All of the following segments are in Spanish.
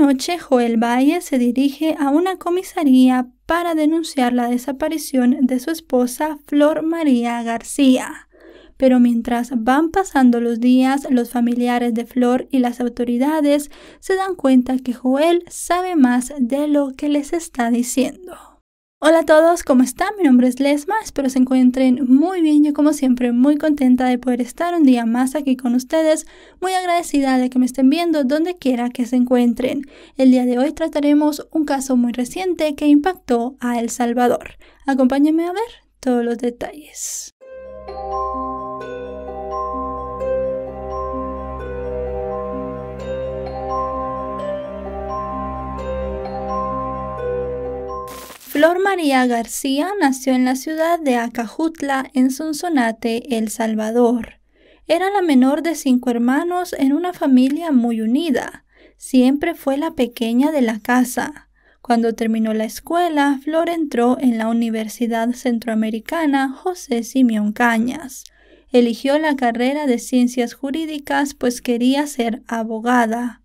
noche, Joel Valle se dirige a una comisaría para denunciar la desaparición de su esposa Flor María García. Pero mientras van pasando los días, los familiares de Flor y las autoridades se dan cuenta que Joel sabe más de lo que les está diciendo. Hola a todos, ¿cómo están? Mi nombre es Lesma, espero se encuentren muy bien. Yo como siempre muy contenta de poder estar un día más aquí con ustedes, muy agradecida de que me estén viendo donde quiera que se encuentren. El día de hoy trataremos un caso muy reciente que impactó a El Salvador. Acompáñenme a ver todos los detalles. Flor María García nació en la ciudad de Acajutla, en Sonsonate, El Salvador. Era la menor de cinco hermanos en una familia muy unida. Siempre fue la pequeña de la casa. Cuando terminó la escuela, Flor entró en la Universidad Centroamericana José Simeón Cañas. Eligió la carrera de Ciencias Jurídicas pues quería ser abogada.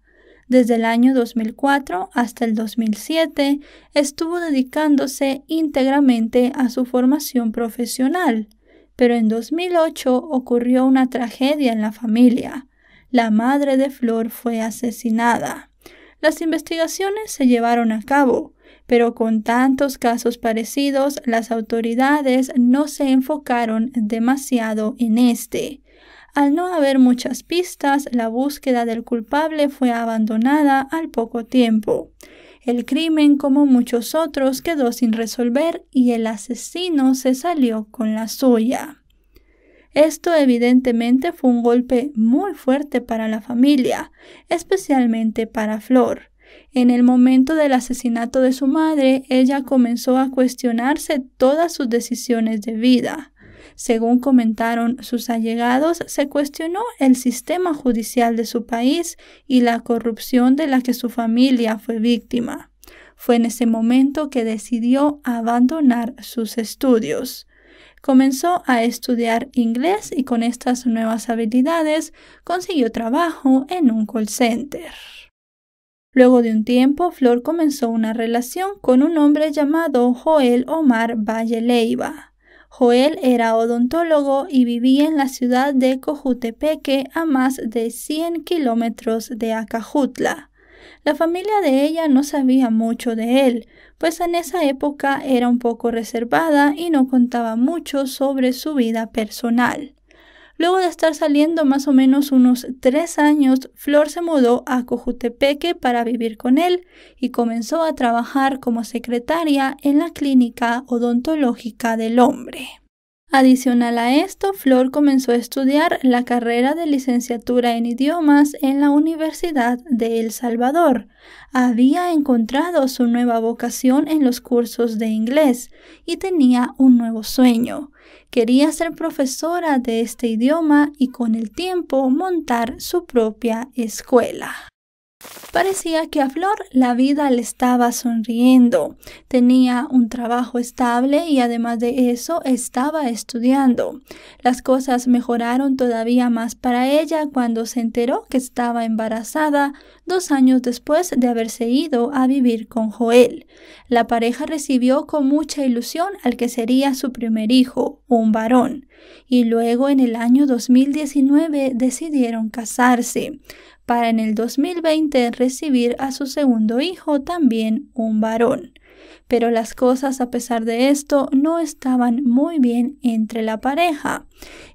Desde el año 2004 hasta el 2007 estuvo dedicándose íntegramente a su formación profesional, pero en 2008 ocurrió una tragedia en la familia. La madre de Flor fue asesinada. Las investigaciones se llevaron a cabo, pero con tantos casos parecidos las autoridades no se enfocaron demasiado en este. Al no haber muchas pistas, la búsqueda del culpable fue abandonada al poco tiempo. El crimen, como muchos otros, quedó sin resolver y el asesino se salió con la suya. Esto evidentemente fue un golpe muy fuerte para la familia, especialmente para Flor. En el momento del asesinato de su madre, ella comenzó a cuestionarse todas sus decisiones de vida. Según comentaron sus allegados, se cuestionó el sistema judicial de su país y la corrupción de la que su familia fue víctima. Fue en ese momento que decidió abandonar sus estudios. Comenzó a estudiar inglés y con estas nuevas habilidades consiguió trabajo en un call center. Luego de un tiempo, Flor comenzó una relación con un hombre llamado Joel Omar Valle Leiva. Joel era odontólogo y vivía en la ciudad de Cojutepeque a más de 100 kilómetros de Acajutla. La familia de ella no sabía mucho de él, pues en esa época era un poco reservada y no contaba mucho sobre su vida personal. Luego de estar saliendo más o menos unos tres años, Flor se mudó a Cojutepeque para vivir con él y comenzó a trabajar como secretaria en la clínica odontológica del hombre. Adicional a esto, Flor comenzó a estudiar la carrera de licenciatura en idiomas en la Universidad de El Salvador. Había encontrado su nueva vocación en los cursos de inglés y tenía un nuevo sueño, Quería ser profesora de este idioma y con el tiempo montar su propia escuela. Parecía que a Flor la vida le estaba sonriendo. Tenía un trabajo estable y además de eso estaba estudiando. Las cosas mejoraron todavía más para ella cuando se enteró que estaba embarazada dos años después de haberse ido a vivir con Joel. La pareja recibió con mucha ilusión al que sería su primer hijo, un varón y luego en el año 2019 decidieron casarse, para en el 2020 recibir a su segundo hijo, también un varón. Pero las cosas a pesar de esto no estaban muy bien entre la pareja.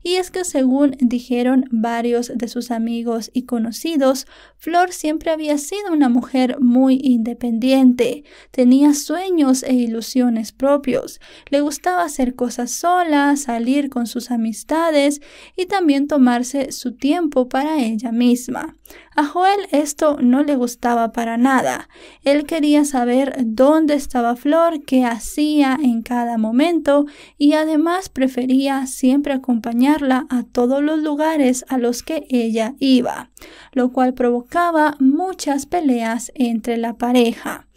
Y es que según dijeron varios de sus amigos y conocidos, Flor siempre había sido una mujer muy independiente, tenía sueños e ilusiones propios, le gustaba hacer cosas sola, salir con sus amistades y también tomarse su tiempo para ella misma. A Joel esto no le gustaba para nada. Él quería saber dónde estaba Flor, qué hacía en cada momento y además prefería siempre acompañarla a todos los lugares a los que ella iba, lo cual provocaba Buscaba muchas peleas entre la pareja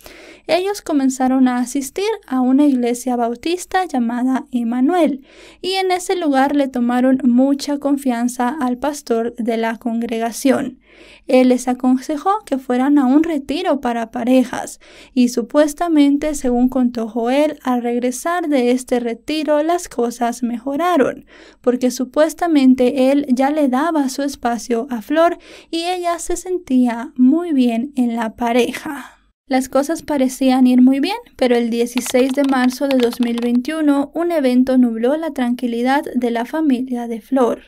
ellos comenzaron a asistir a una iglesia bautista llamada Emanuel y en ese lugar le tomaron mucha confianza al pastor de la congregación. Él les aconsejó que fueran a un retiro para parejas y supuestamente, según contó Joel, al regresar de este retiro las cosas mejoraron, porque supuestamente él ya le daba su espacio a Flor y ella se sentía muy bien en la pareja. Las cosas parecían ir muy bien, pero el 16 de marzo de 2021 un evento nubló la tranquilidad de la familia de Flor.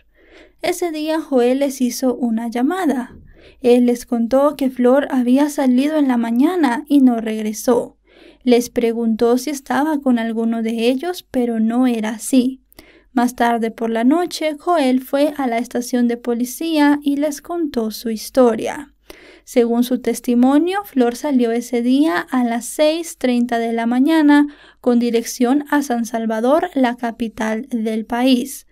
Ese día Joel les hizo una llamada. Él les contó que Flor había salido en la mañana y no regresó. Les preguntó si estaba con alguno de ellos, pero no era así. Más tarde por la noche, Joel fue a la estación de policía y les contó su historia. Según su testimonio, Flor salió ese día a las 6.30 de la mañana con dirección a San Salvador, la capital del país.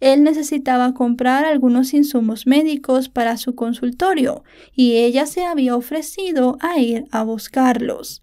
Él necesitaba comprar algunos insumos médicos para su consultorio y ella se había ofrecido a ir a buscarlos.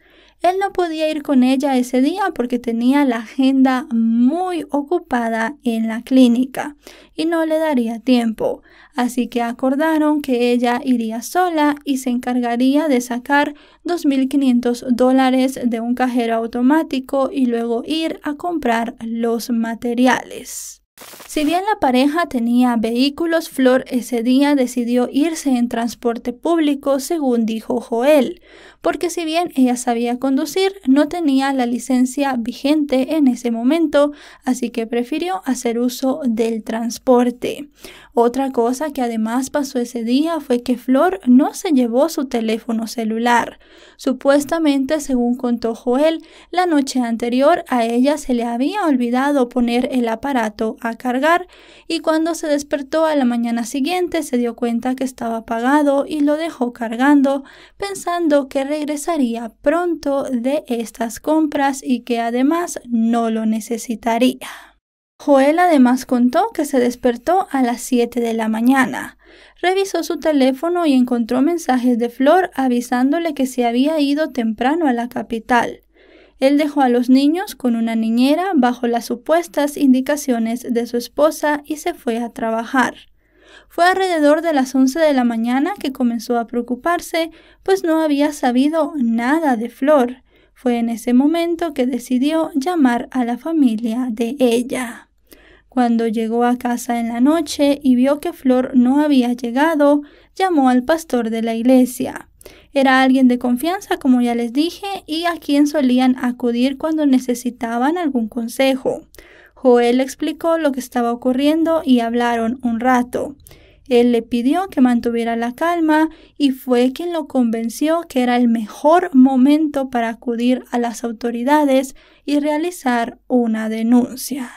Él no podía ir con ella ese día porque tenía la agenda muy ocupada en la clínica y no le daría tiempo, así que acordaron que ella iría sola y se encargaría de sacar 2.500 dólares de un cajero automático y luego ir a comprar los materiales. Si bien la pareja tenía vehículos, Flor ese día decidió irse en transporte público, según dijo Joel, porque si bien ella sabía conducir, no tenía la licencia vigente en ese momento, así que prefirió hacer uso del transporte. Otra cosa que además pasó ese día fue que Flor no se llevó su teléfono celular. Supuestamente, según contó Joel, la noche anterior a ella se le había olvidado poner el aparato a cargar y cuando se despertó a la mañana siguiente se dio cuenta que estaba apagado y lo dejó cargando, pensando que regresaría pronto de estas compras y que además no lo necesitaría. Joel además contó que se despertó a las 7 de la mañana. Revisó su teléfono y encontró mensajes de Flor avisándole que se había ido temprano a la capital. Él dejó a los niños con una niñera bajo las supuestas indicaciones de su esposa y se fue a trabajar. Fue alrededor de las once de la mañana que comenzó a preocuparse, pues no había sabido nada de Flor. Fue en ese momento que decidió llamar a la familia de ella. Cuando llegó a casa en la noche y vio que Flor no había llegado, llamó al pastor de la iglesia. Era alguien de confianza, como ya les dije, y a quien solían acudir cuando necesitaban algún consejo. Él explicó lo que estaba ocurriendo y hablaron un rato. Él le pidió que mantuviera la calma y fue quien lo convenció que era el mejor momento para acudir a las autoridades y realizar una denuncia.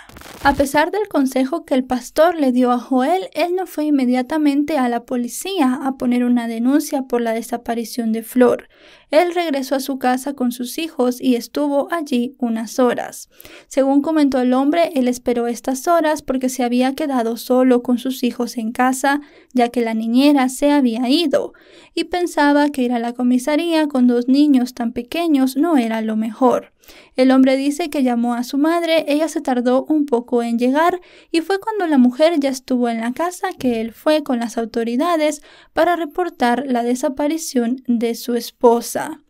A pesar del consejo que el pastor le dio a Joel, él no fue inmediatamente a la policía a poner una denuncia por la desaparición de Flor. Él regresó a su casa con sus hijos y estuvo allí unas horas. Según comentó el hombre, él esperó estas horas porque se había quedado solo con sus hijos en casa, ya que la niñera se había ido, y pensaba que ir a la comisaría con dos niños tan pequeños no era lo mejor. El hombre dice que llamó a su madre, ella se tardó un poco en llegar y fue cuando la mujer ya estuvo en la casa que él fue con las autoridades para reportar la desaparición de su esposa.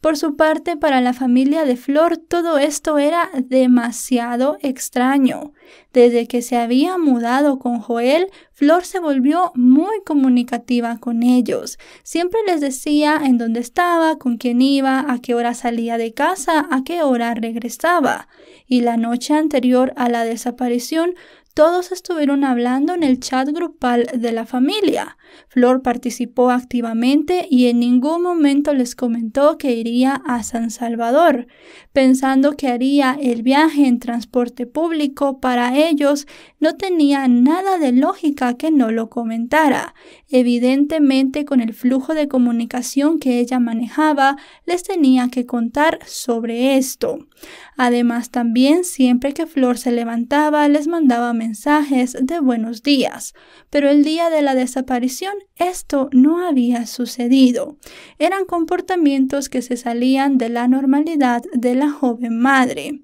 Por su parte, para la familia de Flor todo esto era demasiado extraño. Desde que se había mudado con Joel, Flor se volvió muy comunicativa con ellos. Siempre les decía en dónde estaba, con quién iba, a qué hora salía de casa, a qué hora regresaba. Y la noche anterior a la desaparición, todos estuvieron hablando en el chat grupal de la familia. Flor participó activamente y en ningún momento les comentó que iría a San Salvador, pensando que haría el viaje en transporte público para ellos no tenía nada de lógica que no lo comentara. Evidentemente con el flujo de comunicación que ella manejaba, les tenía que contar sobre esto. Además, también siempre que Flor se levantaba, les mandaba mensajes de buenos días. Pero el día de la desaparición, esto no había sucedido. Eran comportamientos que se salían de la normalidad de la joven madre.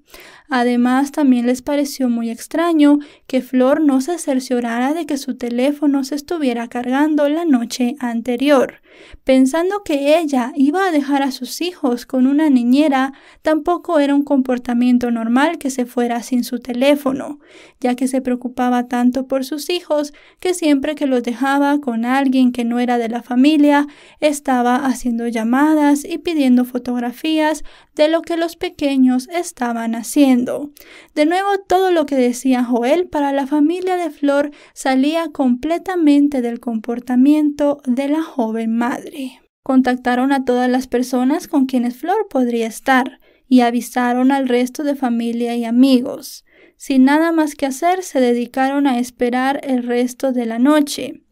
Además, también les pareció muy extraño que Flor no se cerciorara de que su teléfono se estuviera cargando la noche anterior. Pensando que ella iba a dejar a sus hijos con una niñera, tampoco era un comportamiento normal que se fuera sin su teléfono, ya que se preocupaba tanto por sus hijos que siempre que los dejaba con alguien que no era de la familia, estaba haciendo llamadas y pidiendo fotografías de lo que los pequeños estaban haciendo. De nuevo, todo lo que decía Joel para la familia de Flor salía completamente del comportamiento de la joven madre. Contactaron a todas las personas con quienes Flor podría estar y avisaron al resto de familia y amigos. Sin nada más que hacer, se dedicaron a esperar el resto de la noche.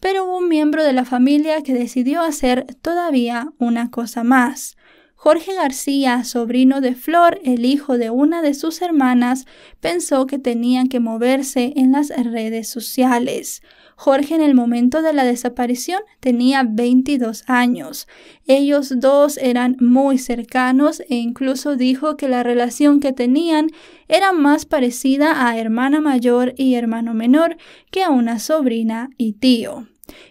Pero hubo un miembro de la familia que decidió hacer todavía una cosa más. Jorge García, sobrino de Flor, el hijo de una de sus hermanas, pensó que tenían que moverse en las redes sociales. Jorge en el momento de la desaparición tenía 22 años. Ellos dos eran muy cercanos e incluso dijo que la relación que tenían era más parecida a hermana mayor y hermano menor que a una sobrina y tío.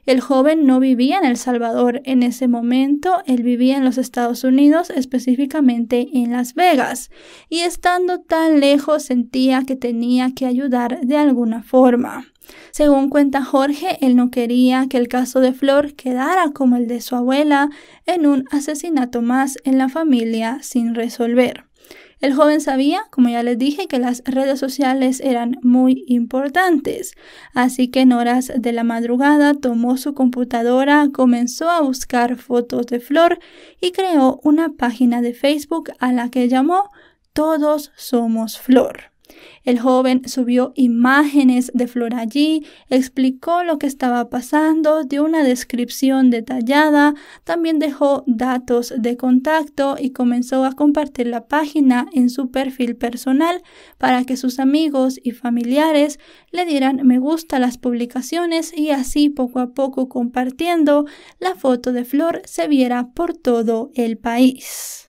El joven no vivía en El Salvador en ese momento, él vivía en los Estados Unidos, específicamente en Las Vegas, y estando tan lejos sentía que tenía que ayudar de alguna forma. Según cuenta Jorge, él no quería que el caso de Flor quedara como el de su abuela en un asesinato más en la familia sin resolver. El joven sabía, como ya les dije, que las redes sociales eran muy importantes, así que en horas de la madrugada tomó su computadora, comenzó a buscar fotos de Flor y creó una página de Facebook a la que llamó Todos Somos Flor. El joven subió imágenes de flor allí, explicó lo que estaba pasando, dio una descripción detallada, también dejó datos de contacto y comenzó a compartir la página en su perfil personal para que sus amigos y familiares le dieran me gusta a las publicaciones y así poco a poco compartiendo la foto de flor se viera por todo el país.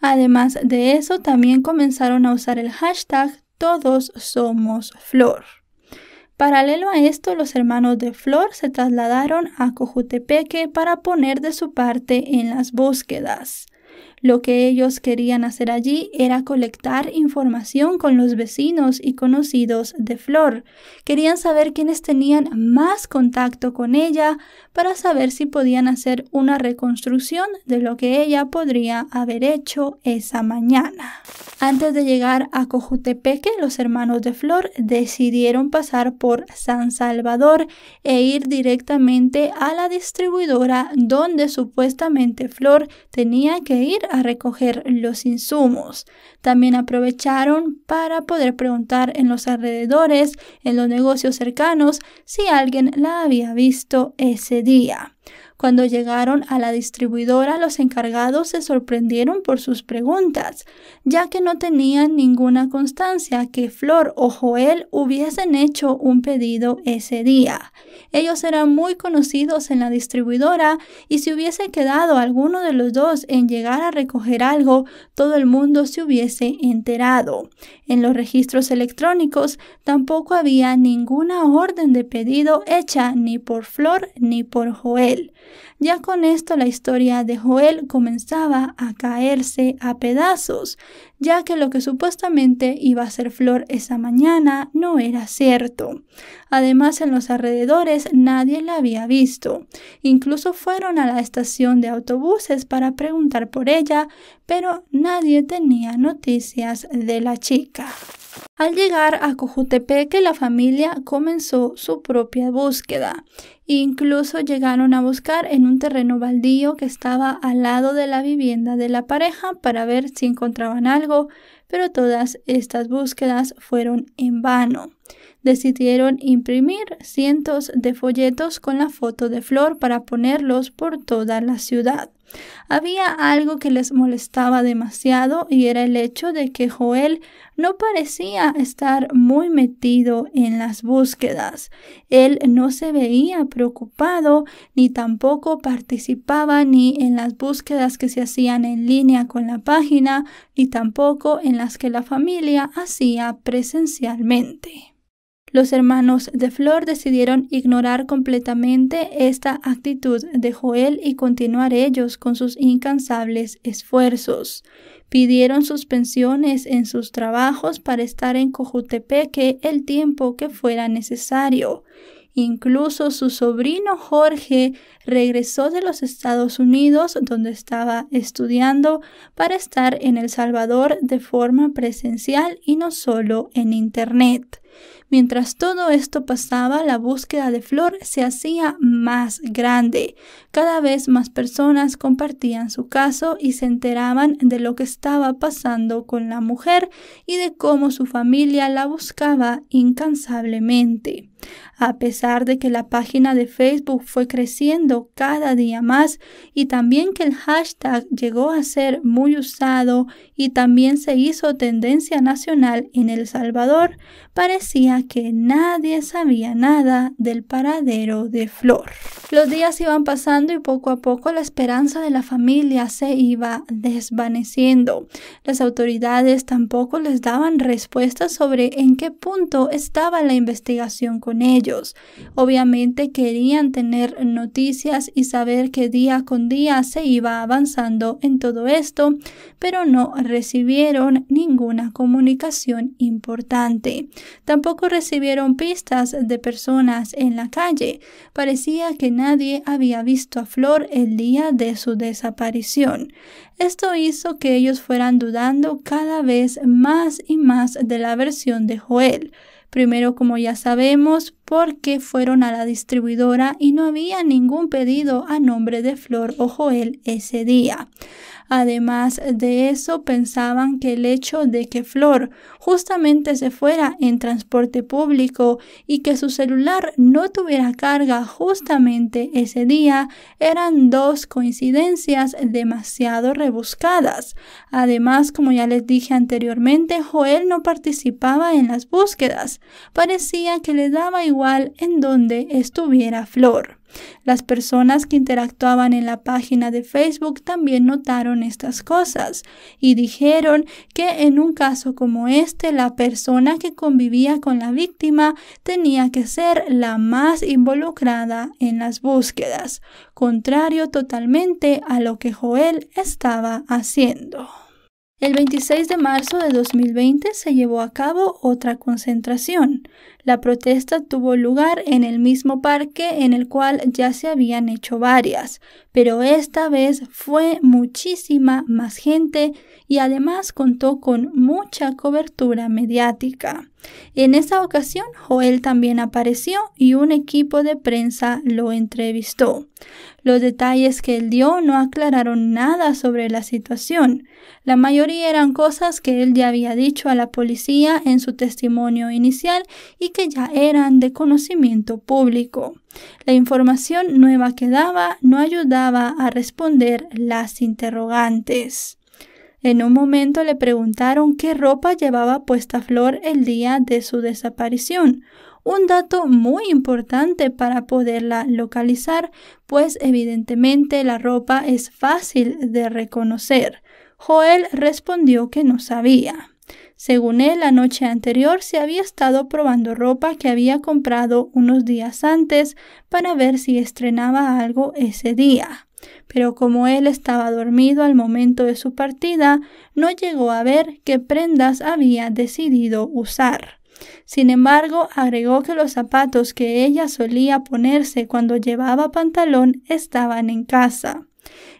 Además de eso, también comenzaron a usar el hashtag todos somos flor. Paralelo a esto, los hermanos de Flor se trasladaron a Cojutepeque para poner de su parte en las búsquedas. Lo que ellos querían hacer allí era colectar información con los vecinos y conocidos de Flor. Querían saber quiénes tenían más contacto con ella para saber si podían hacer una reconstrucción de lo que ella podría haber hecho esa mañana. Antes de llegar a Cojutepeque, los hermanos de Flor decidieron pasar por San Salvador e ir directamente a la distribuidora donde supuestamente Flor tenía que ir a recoger los insumos. También aprovecharon para poder preguntar en los alrededores, en los negocios cercanos, si alguien la había visto ese 地呀。Cuando llegaron a la distribuidora, los encargados se sorprendieron por sus preguntas, ya que no tenían ninguna constancia que Flor o Joel hubiesen hecho un pedido ese día. Ellos eran muy conocidos en la distribuidora y si hubiese quedado alguno de los dos en llegar a recoger algo, todo el mundo se hubiese enterado. En los registros electrónicos tampoco había ninguna orden de pedido hecha ni por Flor ni por Joel. Ya con esto la historia de Joel comenzaba a caerse a pedazos, ya que lo que supuestamente iba a ser Flor esa mañana no era cierto. Además, en los alrededores nadie la había visto. Incluso fueron a la estación de autobuses para preguntar por ella, pero nadie tenía noticias de la chica. Al llegar a Cojutepeque, la familia comenzó su propia búsqueda. Incluso llegaron a buscar en un terreno baldío que estaba al lado de la vivienda de la pareja para ver si encontraban algo, pero todas estas búsquedas fueron en vano. Decidieron imprimir cientos de folletos con la foto de Flor para ponerlos por toda la ciudad. Había algo que les molestaba demasiado y era el hecho de que Joel no parecía estar muy metido en las búsquedas. Él no se veía preocupado ni tampoco participaba ni en las búsquedas que se hacían en línea con la página ni tampoco en las que la familia hacía presencialmente. Los hermanos de Flor decidieron ignorar completamente esta actitud de Joel y continuar ellos con sus incansables esfuerzos. Pidieron suspensiones en sus trabajos para estar en Cojutepeque el tiempo que fuera necesario. Incluso su sobrino Jorge regresó de los Estados Unidos, donde estaba estudiando, para estar en El Salvador de forma presencial y no solo en Internet. Mientras todo esto pasaba, la búsqueda de Flor se hacía más grande. Cada vez más personas compartían su caso y se enteraban de lo que estaba pasando con la mujer y de cómo su familia la buscaba incansablemente. A pesar de que la página de Facebook fue creciendo cada día más y también que el hashtag llegó a ser muy usado y también se hizo tendencia nacional en El Salvador, parecía que nadie sabía nada del paradero de Flor. Los días iban pasando y poco a poco la esperanza de la familia se iba desvaneciendo. Las autoridades tampoco les daban respuestas sobre en qué punto estaba la investigación con ellos. Obviamente querían tener noticias y saber que día con día se iba avanzando en todo esto, pero no recibieron ninguna comunicación importante. Tampoco recibieron pistas de personas en la calle. Parecía que nadie había visto a Flor el día de su desaparición. Esto hizo que ellos fueran dudando cada vez más y más de la versión de Joel. Primero, como ya sabemos, porque fueron a la distribuidora y no había ningún pedido a nombre de Flor o Joel ese día. Además de eso, pensaban que el hecho de que Flor justamente se fuera en transporte público y que su celular no tuviera carga justamente ese día eran dos coincidencias demasiado rebuscadas. Además, como ya les dije anteriormente, Joel no participaba en las búsquedas. Parecía que le daba igual en donde estuviera Flor. Las personas que interactuaban en la página de Facebook también notaron estas cosas y dijeron que en un caso como este la persona que convivía con la víctima tenía que ser la más involucrada en las búsquedas, contrario totalmente a lo que Joel estaba haciendo. El 26 de marzo de 2020 se llevó a cabo otra concentración. La protesta tuvo lugar en el mismo parque en el cual ya se habían hecho varias, pero esta vez fue muchísima más gente y además contó con mucha cobertura mediática. En esa ocasión, Joel también apareció y un equipo de prensa lo entrevistó. Los detalles que él dio no aclararon nada sobre la situación. La mayoría eran cosas que él ya había dicho a la policía en su testimonio inicial y que ya eran de conocimiento público. La información nueva que daba no ayudaba a responder las interrogantes. En un momento le preguntaron qué ropa llevaba puesta Flor el día de su desaparición. Un dato muy importante para poderla localizar, pues evidentemente la ropa es fácil de reconocer. Joel respondió que no sabía. Según él, la noche anterior se había estado probando ropa que había comprado unos días antes para ver si estrenaba algo ese día. Pero como él estaba dormido al momento de su partida, no llegó a ver qué prendas había decidido usar. Sin embargo, agregó que los zapatos que ella solía ponerse cuando llevaba pantalón estaban en casa.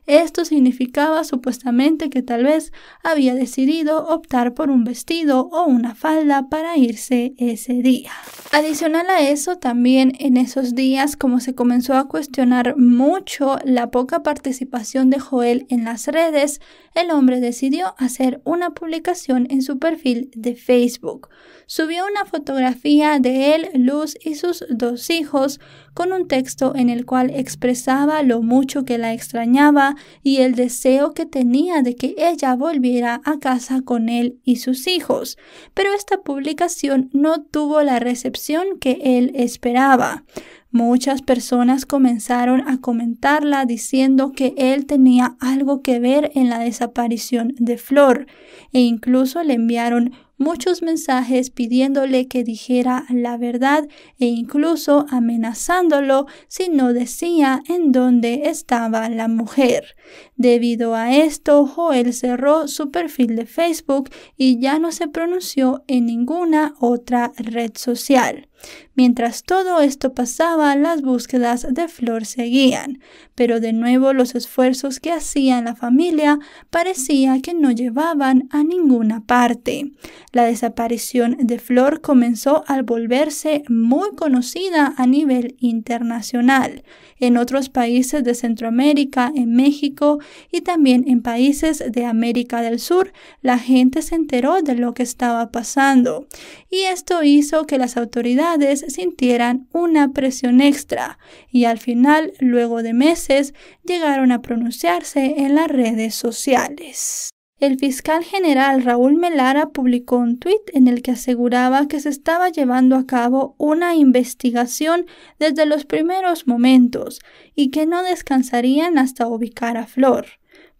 Esto significaba supuestamente que tal vez había decidido optar por un vestido o una falda para irse ese día. Adicional a eso, también en esos días, como se comenzó a cuestionar mucho la poca participación de Joel en las redes, el hombre decidió hacer una publicación en su perfil de Facebook subió una fotografía de él, Luz y sus dos hijos con un texto en el cual expresaba lo mucho que la extrañaba y el deseo que tenía de que ella volviera a casa con él y sus hijos. Pero esta publicación no tuvo la recepción que él esperaba. Muchas personas comenzaron a comentarla diciendo que él tenía algo que ver en la desaparición de Flor e incluso le enviaron muchos mensajes pidiéndole que dijera la verdad e incluso amenazándolo si no decía en dónde estaba la mujer. Debido a esto, Joel cerró su perfil de Facebook y ya no se pronunció en ninguna otra red social. Mientras todo esto pasaba, las búsquedas de Flor seguían, pero de nuevo los esfuerzos que hacía la familia parecía que no llevaban a ninguna parte. La desaparición de Flor comenzó al volverse muy conocida a nivel internacional en otros países de Centroamérica, en México y también en países de América del Sur, la gente se enteró de lo que estaba pasando y esto hizo que las autoridades sintieran una presión extra y al final, luego de meses, llegaron a pronunciarse en las redes sociales. El fiscal general Raúl Melara publicó un tuit en el que aseguraba que se estaba llevando a cabo una investigación desde los primeros momentos y que no descansarían hasta ubicar a Flor.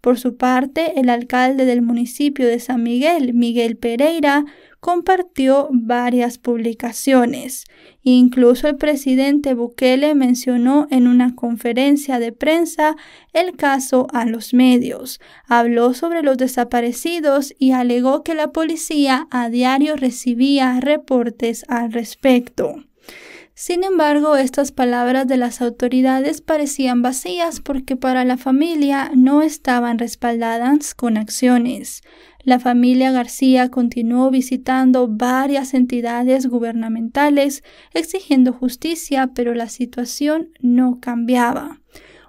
Por su parte, el alcalde del municipio de San Miguel, Miguel Pereira, compartió varias publicaciones. Incluso el presidente Bukele mencionó en una conferencia de prensa el caso a los medios. Habló sobre los desaparecidos y alegó que la policía a diario recibía reportes al respecto. Sin embargo, estas palabras de las autoridades parecían vacías porque para la familia no estaban respaldadas con acciones. La familia García continuó visitando varias entidades gubernamentales exigiendo justicia, pero la situación no cambiaba.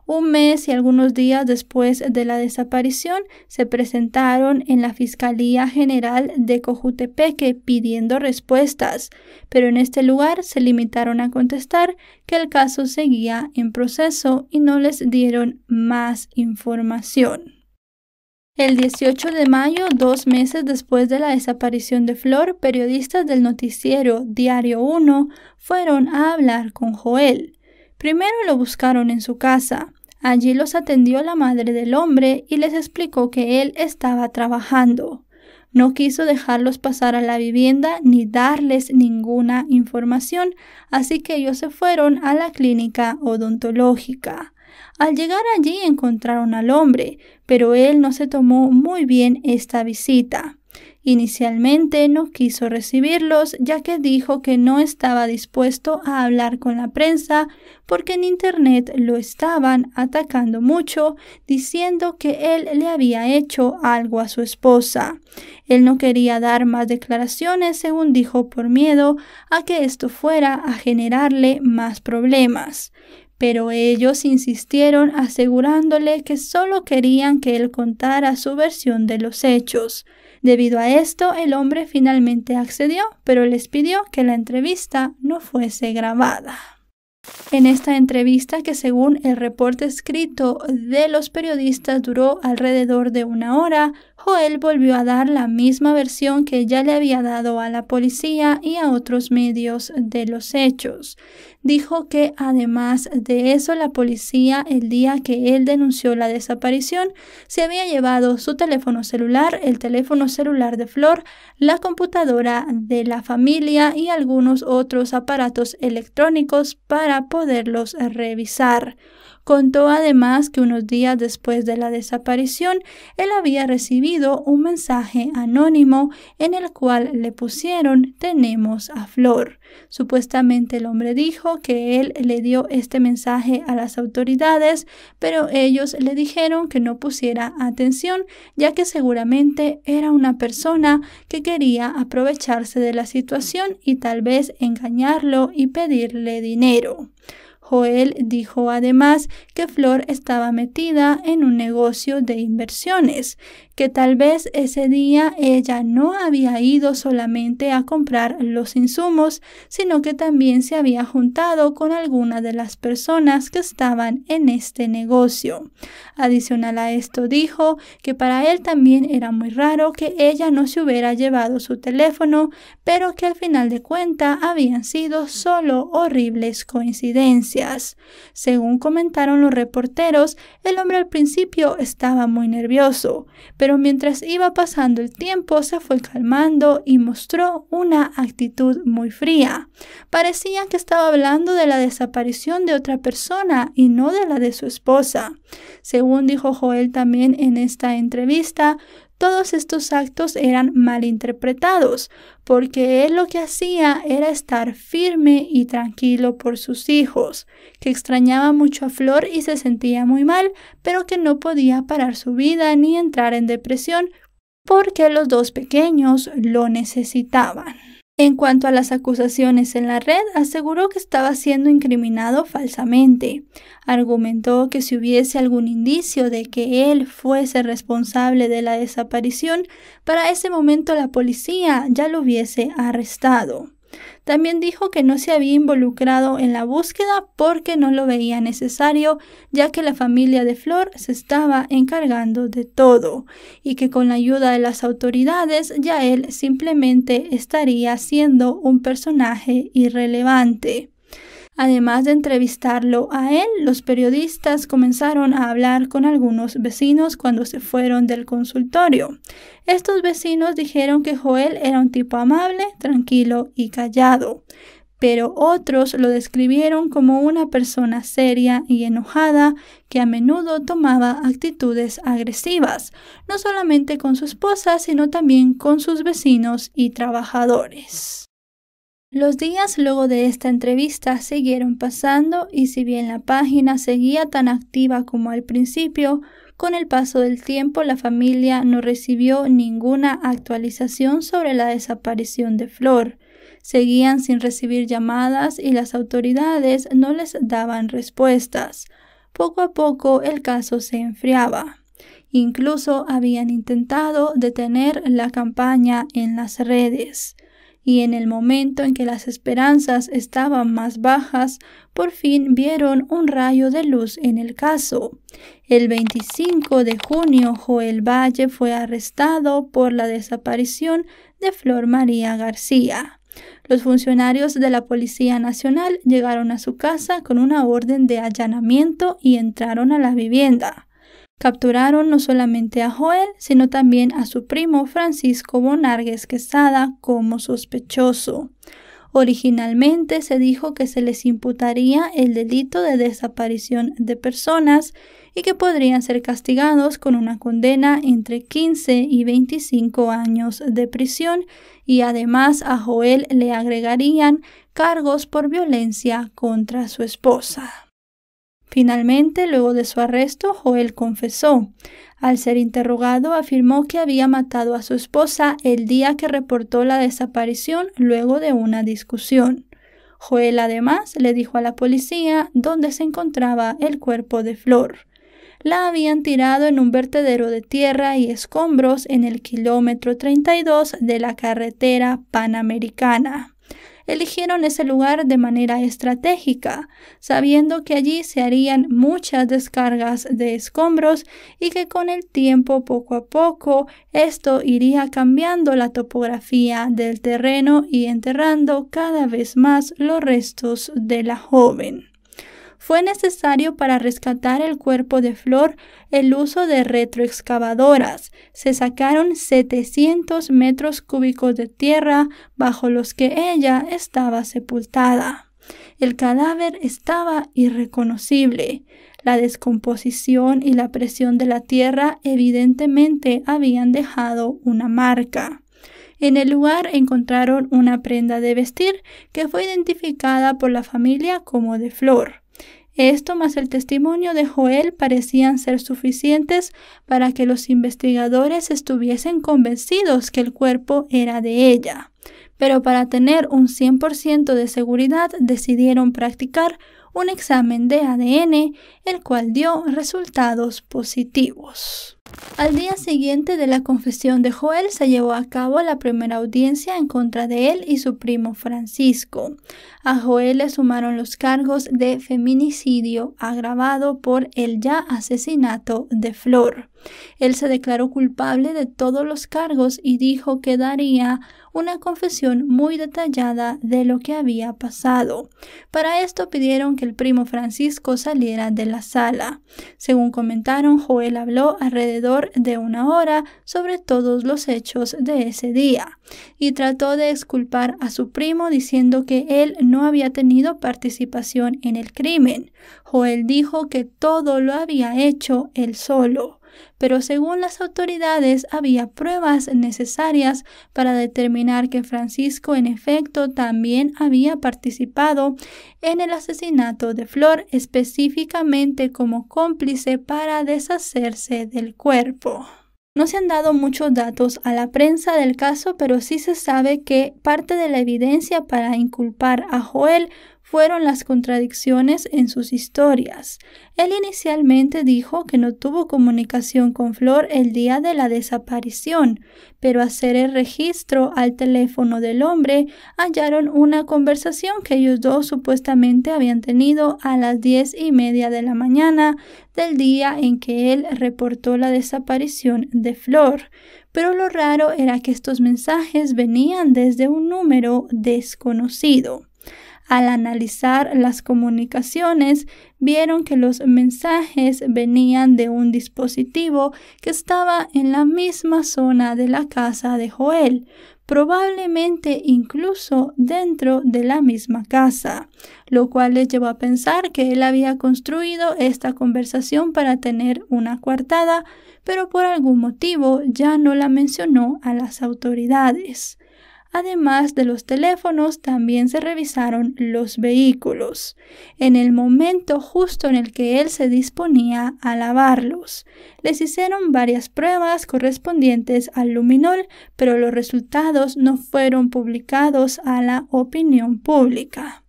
Un mes y algunos días después de la desaparición, se presentaron en la Fiscalía General de Cojutepeque pidiendo respuestas, pero en este lugar se limitaron a contestar que el caso seguía en proceso y no les dieron más información. El 18 de mayo, dos meses después de la desaparición de Flor, periodistas del noticiero Diario 1 fueron a hablar con Joel. Primero lo buscaron en su casa. Allí los atendió la madre del hombre y les explicó que él estaba trabajando. No quiso dejarlos pasar a la vivienda ni darles ninguna información, así que ellos se fueron a la clínica odontológica. Al llegar allí encontraron al hombre, pero él no se tomó muy bien esta visita. Inicialmente no quiso recibirlos ya que dijo que no estaba dispuesto a hablar con la prensa porque en Internet lo estaban atacando mucho diciendo que él le había hecho algo a su esposa. Él no quería dar más declaraciones según dijo por miedo a que esto fuera a generarle más problemas. Pero ellos insistieron asegurándole que solo querían que él contara su versión de los hechos. Debido a esto, el hombre finalmente accedió, pero les pidió que la entrevista no fuese grabada. En esta entrevista, que según el reporte escrito de los periodistas duró alrededor de una hora, Joel volvió a dar la misma versión que ya le había dado a la policía y a otros medios de los hechos. Dijo que además de eso la policía el día que él denunció la desaparición se había llevado su teléfono celular, el teléfono celular de Flor, la computadora de la familia y algunos otros aparatos electrónicos para poderlos revisar. Contó además que unos días después de la desaparición, él había recibido un mensaje anónimo en el cual le pusieron tenemos a Flor. Supuestamente el hombre dijo que él le dio este mensaje a las autoridades, pero ellos le dijeron que no pusiera atención, ya que seguramente era una persona que quería aprovecharse de la situación y tal vez engañarlo y pedirle dinero. Joel dijo además que Flor estaba metida en un negocio de inversiones, que tal vez ese día ella no había ido solamente a comprar los insumos, sino que también se había juntado con alguna de las personas que estaban en este negocio. Adicional a esto dijo que para él también era muy raro que ella no se hubiera llevado su teléfono, pero que al final de cuenta habían sido solo horribles coincidencias. Según comentaron los reporteros, el hombre al principio estaba muy nervioso, pero mientras iba pasando el tiempo se fue calmando y mostró una actitud muy fría. Parecía que estaba hablando de la desaparición de otra persona y no de la de su esposa. Según dijo Joel también en esta entrevista, todos estos actos eran interpretados porque él lo que hacía era estar firme y tranquilo por sus hijos, que extrañaba mucho a Flor y se sentía muy mal, pero que no podía parar su vida ni entrar en depresión, porque los dos pequeños lo necesitaban. En cuanto a las acusaciones en la red, aseguró que estaba siendo incriminado falsamente. Argumentó que si hubiese algún indicio de que él fuese responsable de la desaparición, para ese momento la policía ya lo hubiese arrestado. También dijo que no se había involucrado en la búsqueda porque no lo veía necesario, ya que la familia de Flor se estaba encargando de todo y que con la ayuda de las autoridades ya él simplemente estaría siendo un personaje irrelevante. Además de entrevistarlo a él, los periodistas comenzaron a hablar con algunos vecinos cuando se fueron del consultorio. Estos vecinos dijeron que Joel era un tipo amable, tranquilo y callado, pero otros lo describieron como una persona seria y enojada que a menudo tomaba actitudes agresivas, no solamente con su esposa, sino también con sus vecinos y trabajadores. Los días luego de esta entrevista siguieron pasando y si bien la página seguía tan activa como al principio, con el paso del tiempo la familia no recibió ninguna actualización sobre la desaparición de Flor. Seguían sin recibir llamadas y las autoridades no les daban respuestas. Poco a poco el caso se enfriaba. Incluso habían intentado detener la campaña en las redes y en el momento en que las esperanzas estaban más bajas, por fin vieron un rayo de luz en el caso. El 25 de junio, Joel Valle fue arrestado por la desaparición de Flor María García. Los funcionarios de la Policía Nacional llegaron a su casa con una orden de allanamiento y entraron a la vivienda. Capturaron no solamente a Joel, sino también a su primo Francisco Bonargues Quesada como sospechoso. Originalmente se dijo que se les imputaría el delito de desaparición de personas y que podrían ser castigados con una condena entre 15 y 25 años de prisión y además a Joel le agregarían cargos por violencia contra su esposa. Finalmente, luego de su arresto, Joel confesó. Al ser interrogado, afirmó que había matado a su esposa el día que reportó la desaparición luego de una discusión. Joel además le dijo a la policía dónde se encontraba el cuerpo de Flor. La habían tirado en un vertedero de tierra y escombros en el kilómetro 32 de la carretera panamericana eligieron ese lugar de manera estratégica, sabiendo que allí se harían muchas descargas de escombros y que con el tiempo poco a poco esto iría cambiando la topografía del terreno y enterrando cada vez más los restos de la joven fue necesario para rescatar el cuerpo de Flor el uso de retroexcavadoras. Se sacaron 700 metros cúbicos de tierra bajo los que ella estaba sepultada. El cadáver estaba irreconocible. La descomposición y la presión de la tierra evidentemente habían dejado una marca. En el lugar encontraron una prenda de vestir que fue identificada por la familia como de flor. Esto más el testimonio de Joel parecían ser suficientes para que los investigadores estuviesen convencidos que el cuerpo era de ella. Pero para tener un 100% de seguridad decidieron practicar un examen de ADN, el cual dio resultados positivos. Al día siguiente de la confesión de Joel se llevó a cabo la primera audiencia en contra de él y su primo Francisco. A Joel le sumaron los cargos de feminicidio agravado por el ya asesinato de Flor. Él se declaró culpable de todos los cargos y dijo que daría una confesión muy detallada de lo que había pasado. Para esto pidieron que el primo Francisco saliera de la sala. Según comentaron, Joel habló alrededor de una hora sobre todos los hechos de ese día y trató de exculpar a su primo diciendo que él no había tenido participación en el crimen. Joel dijo que todo lo había hecho él solo pero según las autoridades había pruebas necesarias para determinar que Francisco en efecto también había participado en el asesinato de Flor específicamente como cómplice para deshacerse del cuerpo. No se han dado muchos datos a la prensa del caso, pero sí se sabe que parte de la evidencia para inculpar a Joel fueron las contradicciones en sus historias. Él inicialmente dijo que no tuvo comunicación con Flor el día de la desaparición, pero al hacer el registro al teléfono del hombre hallaron una conversación que ellos dos supuestamente habían tenido a las diez y media de la mañana del día en que él reportó la desaparición de Flor pero lo raro era que estos mensajes venían desde un número desconocido. Al analizar las comunicaciones, vieron que los mensajes venían de un dispositivo que estaba en la misma zona de la casa de Joel, probablemente incluso dentro de la misma casa, lo cual les llevó a pensar que él había construido esta conversación para tener una coartada, pero por algún motivo ya no la mencionó a las autoridades. Además de los teléfonos, también se revisaron los vehículos, en el momento justo en el que él se disponía a lavarlos. Les hicieron varias pruebas correspondientes al luminol, pero los resultados no fueron publicados a la opinión pública.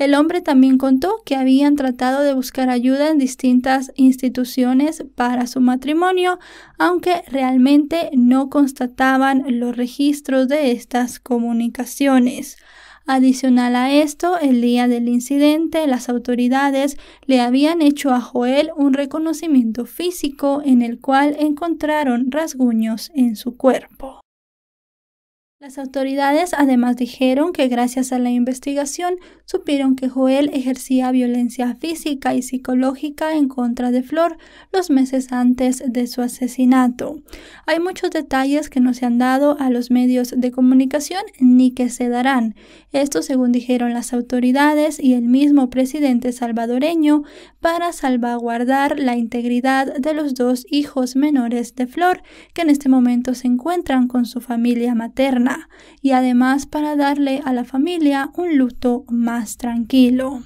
El hombre también contó que habían tratado de buscar ayuda en distintas instituciones para su matrimonio, aunque realmente no constataban los registros de estas comunicaciones. Adicional a esto, el día del incidente, las autoridades le habían hecho a Joel un reconocimiento físico en el cual encontraron rasguños en su cuerpo. Las autoridades además dijeron que gracias a la investigación supieron que Joel ejercía violencia física y psicológica en contra de Flor los meses antes de su asesinato. Hay muchos detalles que no se han dado a los medios de comunicación ni que se darán. Esto según dijeron las autoridades y el mismo presidente salvadoreño para salvaguardar la integridad de los dos hijos menores de Flor que en este momento se encuentran con su familia materna y además para darle a la familia un luto más tranquilo.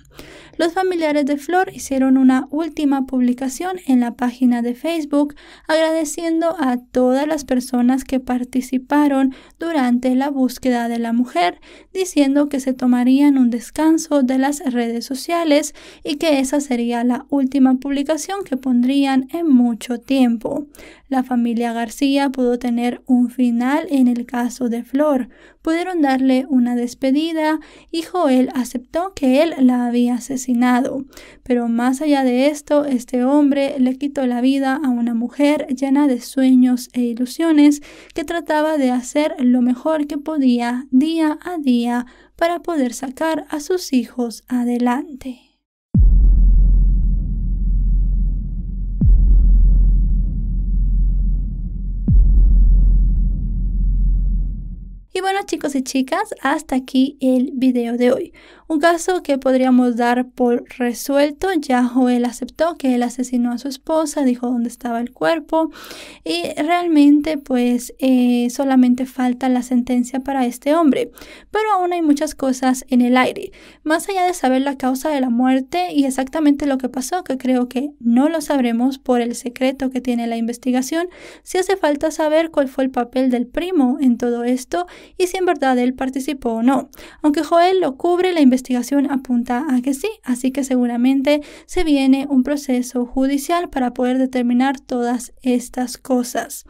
Los familiares de Flor hicieron una última publicación en la página de Facebook agradeciendo a todas las personas que participaron durante la búsqueda de la mujer, diciendo que se tomarían un descanso de las redes sociales y que esa sería la última publicación que pondrían en mucho tiempo. La familia García pudo tener un final en el caso de Flor, pudieron darle una despedida y Joel aceptó que él la había asesinado. Pero más allá de esto, este hombre le quitó la vida a una mujer llena de sueños e ilusiones que trataba de hacer lo mejor que podía día a día para poder sacar a sus hijos adelante. Y bueno chicos y chicas, hasta aquí el video de hoy. Un caso que podríamos dar por resuelto, ya Joel aceptó que él asesinó a su esposa, dijo dónde estaba el cuerpo y realmente pues eh, solamente falta la sentencia para este hombre. Pero aún hay muchas cosas en el aire. Más allá de saber la causa de la muerte y exactamente lo que pasó, que creo que no lo sabremos por el secreto que tiene la investigación, si hace falta saber cuál fue el papel del primo en todo esto y si en verdad él participó o no. Aunque Joel lo cubre, la investigación apunta a que sí, así que seguramente se viene un proceso judicial para poder determinar todas estas cosas.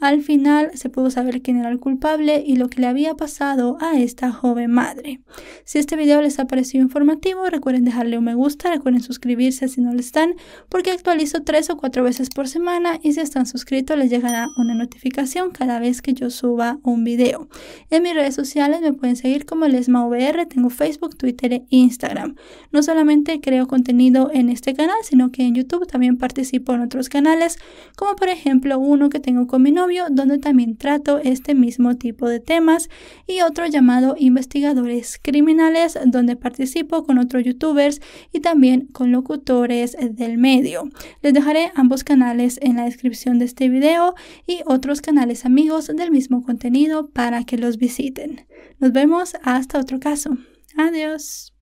Al final se pudo saber quién era el culpable y lo que le había pasado a esta joven madre. Si este video les ha parecido informativo, recuerden dejarle un me gusta, recuerden suscribirse si no lo están, porque actualizo tres o cuatro veces por semana y si están suscritos les llegará una notificación cada vez que yo suba un video. En mis redes sociales me pueden seguir como LesmaVR, tengo Facebook, Twitter e Instagram. No solamente creo contenido en este canal, sino que en YouTube también participo en otros canales, como por ejemplo uno que tengo con mi novio donde también trato este mismo tipo de temas, y otro llamado Investigadores Criminales, donde participo con otros youtubers y también con locutores del medio. Les dejaré ambos canales en la descripción de este video y otros canales amigos del mismo contenido para que los visiten. Nos vemos hasta otro caso. Adiós.